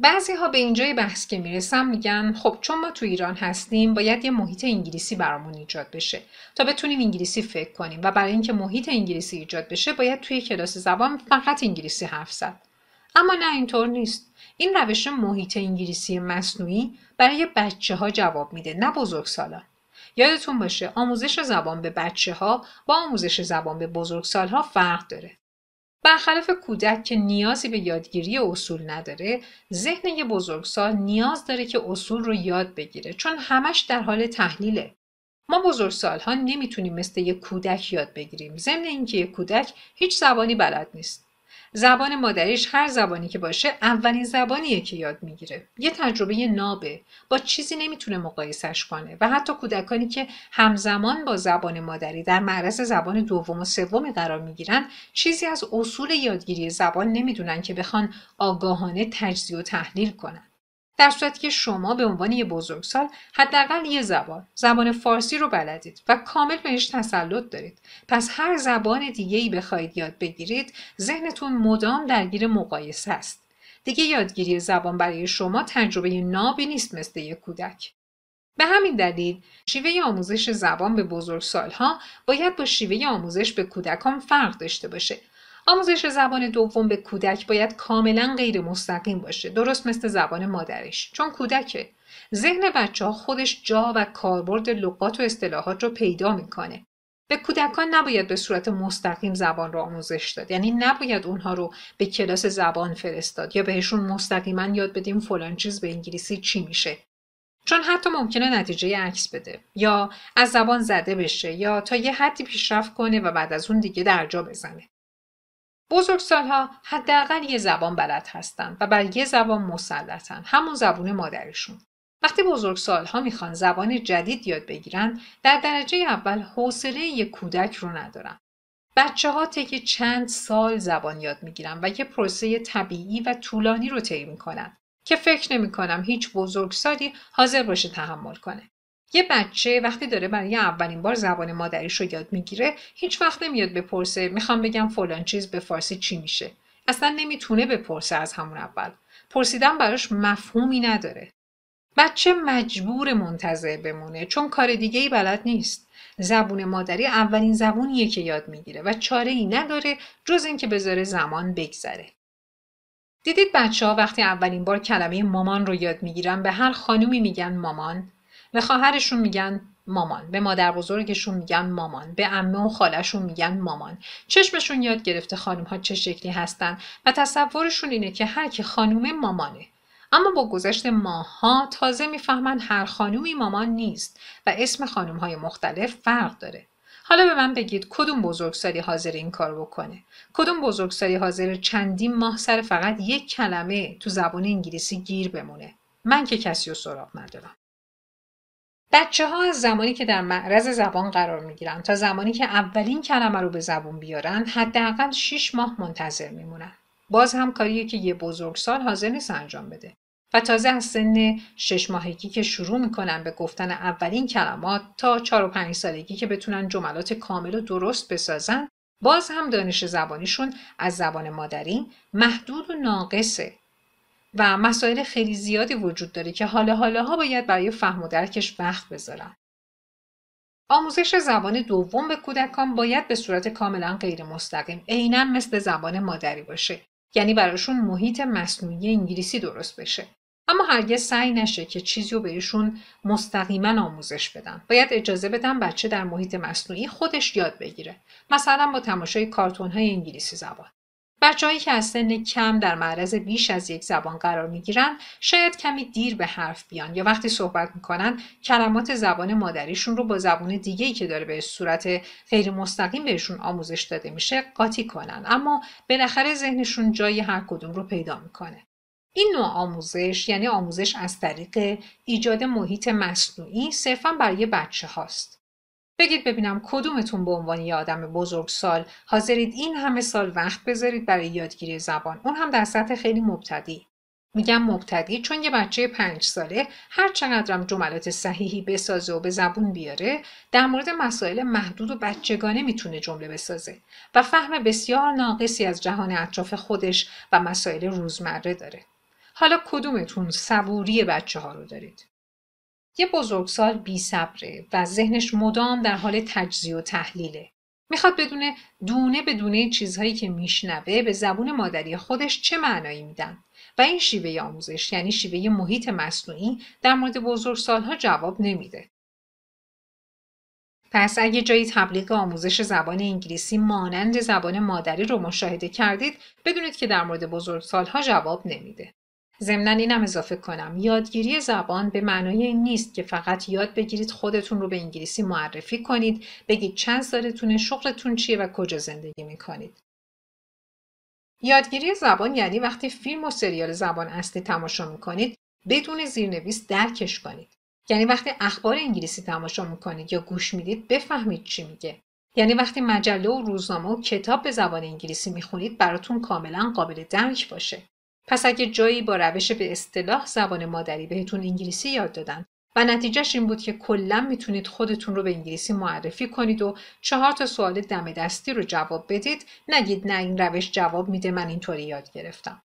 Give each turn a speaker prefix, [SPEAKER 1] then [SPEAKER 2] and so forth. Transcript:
[SPEAKER 1] بعضی ها به اینجای بحث که میرسم میگن خب چون ما تو ایران هستیم باید یه محیط انگلیسی برامون ایجاد بشه تا بتونیم انگلیسی فکر کنیم و برای اینکه محیط انگلیسی ایجاد بشه باید توی کلاس زبان فقط انگلیسی حرف زد اما نه اینطور نیست این روش محیط انگلیسی مصنوعی برای بچه ها جواب میده نه بزرگسالان یادتون باشه آموزش زبان به بچه ها با آموزش زبان به بزرگسالها فرق داره برخلاف کودک که نیازی به یادگیری اصول نداره ذهن یه بزرگسال نیاز داره که اصول رو یاد بگیره چون همش در حال تحلیله ما بزرگسالها نمیتونیم مثل یه کودک یاد بگیریم ضمن اینکه یه کودک هیچ زبانی بلد نیست زبان مادریش هر زبانی که باشه اولین زبانیه که یاد میگیره یه تجربه نابه با چیزی نمیتونه مقایسش کنه و حتی کودکانی که همزمان با زبان مادری در معرض زبان دوم و سوم قرار میگیرن چیزی از اصول یادگیری زبان نمیدونن که بخوان آگاهانه تجزیه و تحلیل کنن در صورتی که شما به عنوان یه بزرگسال حداقل یه زبان زبان فارسی رو بلدید و کامل بهش تسلط دارید پس هر زبان دیگه ای بخواید یاد بگیرید ذهنتون مدام درگیر مقایسه است دیگه یادگیری زبان برای شما تجربه نابی نیست مثل یک کودک به همین دلیل شیوه آموزش زبان به بزرگسالها باید با شیوه آموزش به کودکان فرق داشته باشه آموزش زبان دوم به کودک باید کاملا غیر مستقیم باشه درست مثل زبان مادرش چون کودکه ذهن بچه ها خودش جا و کاربرد لغات و اصطلاحات رو پیدا میکنه به کودکان نباید به صورت مستقیم زبان را آموزش داد یعنی نباید اونها رو به کلاس زبان فرستاد یا بهشون مستقیما یاد بدیم فلان چیز به انگلیسی چی میشه چون حتی ممکنه نتیجه عکس بده یا از زبان زده بشه یا تا یه حدی پیشرفت کنه و بعد از اون دیگه درجا بزنه بزرگسالها حداقل یه زبان بلد هستند و بر یه زبان مسلطن همون زبون مادرشون وقتی بزرگسالها میخوان زبان جدید یاد بگیرن در درجه اول حوصله یه کودک رو ندارن بچه ها طی چند سال زبان یاد میگیرن و یه پروسه طبیعی و طولانی رو طی کنن که فکر نمیکنم هیچ بزرگسالی حاضر باشه تحمل کنه یه بچه وقتی داره برای اولین بار زبان مادریش رو یاد میگیره هیچ وقت نمیاد بپرسه میخوام بگم فلان چیز به فارسی چی میشه اصلا نمیتونه بپرسه از همون اول پرسیدن براش مفهومی نداره بچه مجبور منتظر بمونه چون کار دیگه ای بلد نیست زبون مادری اولین زبونیه که یاد میگیره و چاره ای نداره جز اینکه بذاره زمان بگذره دیدید بچه ها وقتی اولین بار کلمه مامان رو یاد میگیرن به هر خانومی میگن مامان به خواهرشون میگن مامان به مادر بزرگشون میگن مامان به عمه و خالشون میگن مامان چشمشون یاد گرفته خانم ها چه شکلی هستن و تصورشون اینه که هر کی خانومه مامانه اما با گذشت ماها تازه میفهمن هر خانومی مامان نیست و اسم خانم های مختلف فرق داره حالا به من بگید کدوم بزرگسالی حاضر این کار بکنه کدوم بزرگسالی حاضر چندین ماه سر فقط یک کلمه تو زبان انگلیسی گیر بمونه من که کسی رو سراغ ندارم بچه ها از زمانی که در معرض زبان قرار می گیرن تا زمانی که اولین کلمه رو به زبون بیارن حداقل 6 ماه منتظر میمونن. باز هم کاریه که یه بزرگسال حاضر نیست انجام بده و تازه از سن شش ماهگی که شروع میکنن به گفتن اولین کلمات تا چهار و پنج سالگی که بتونن جملات کامل و درست بسازن باز هم دانش زبانیشون از زبان مادری محدود و ناقصه و مسائل خیلی زیادی وجود داره که حالا حالاها باید برای فهم و درکش وقت بذارن. آموزش زبان دوم به کودکان باید به صورت کاملا غیر مستقیم عینا مثل زبان مادری باشه یعنی براشون محیط مصنوعی انگلیسی درست بشه اما هرگز سعی نشه که چیزی رو بهشون مستقیما آموزش بدن باید اجازه بدن بچه در محیط مصنوعی خودش یاد بگیره مثلا با تماشای کارتون های انگلیسی زبان بچههایی که از سن کم در معرض بیش از یک زبان قرار گیرن شاید کمی دیر به حرف بیان یا وقتی صحبت میکنن کلمات زبان مادریشون رو با زبان دیگه ای که داره به صورت غیر مستقیم بهشون آموزش داده میشه قاطی کنن اما بالاخره ذهنشون جای هر کدوم رو پیدا میکنه این نوع آموزش یعنی آموزش از طریق ایجاد محیط مصنوعی صرفا برای بچه هاست. بگید ببینم کدومتون به عنوان یه آدم بزرگسال حاضرید این همه سال وقت بذارید برای یادگیری زبان اون هم در سطح خیلی مبتدی میگم مبتدی چون یه بچه پنج ساله هر چقدرم جملات صحیحی بسازه و به زبون بیاره در مورد مسائل محدود و بچگانه میتونه جمله بسازه و فهم بسیار ناقصی از جهان اطراف خودش و مسائل روزمره داره حالا کدومتون صبوری بچه ها رو دارید یه بزرگسال بی صبره و ذهنش مدام در حال تجزیه و تحلیله. میخواد بدونه دونه به دونه چیزهایی که میشنوه به زبون مادری خودش چه معنایی میدن و این شیوه آموزش یعنی شیوه محیط مصنوعی در مورد بزرگسالها جواب نمیده. پس اگه جایی تبلیغ آموزش زبان انگلیسی مانند زبان مادری رو مشاهده کردید بدونید که در مورد بزرگسالها جواب نمیده. ضمنا اینم اضافه کنم یادگیری زبان به معنای نیست که فقط یاد بگیرید خودتون رو به انگلیسی معرفی کنید بگید چند سالتونه شغلتون چیه و کجا زندگی میکنید یادگیری زبان یعنی وقتی فیلم و سریال زبان اصلی تماشا میکنید بدون زیرنویس درکش کنید یعنی وقتی اخبار انگلیسی تماشا میکنید یا گوش میدید بفهمید چی میگه یعنی وقتی مجله و روزنامه و کتاب به زبان انگلیسی میخونید براتون کاملا قابل درک باشه پس اگه جایی با روش به اصطلاح زبان مادری بهتون انگلیسی یاد دادن و نتیجهش این بود که کلا میتونید خودتون رو به انگلیسی معرفی کنید و چهار تا سوال دم دستی رو جواب بدید نگید نه این روش جواب میده من اینطوری یاد گرفتم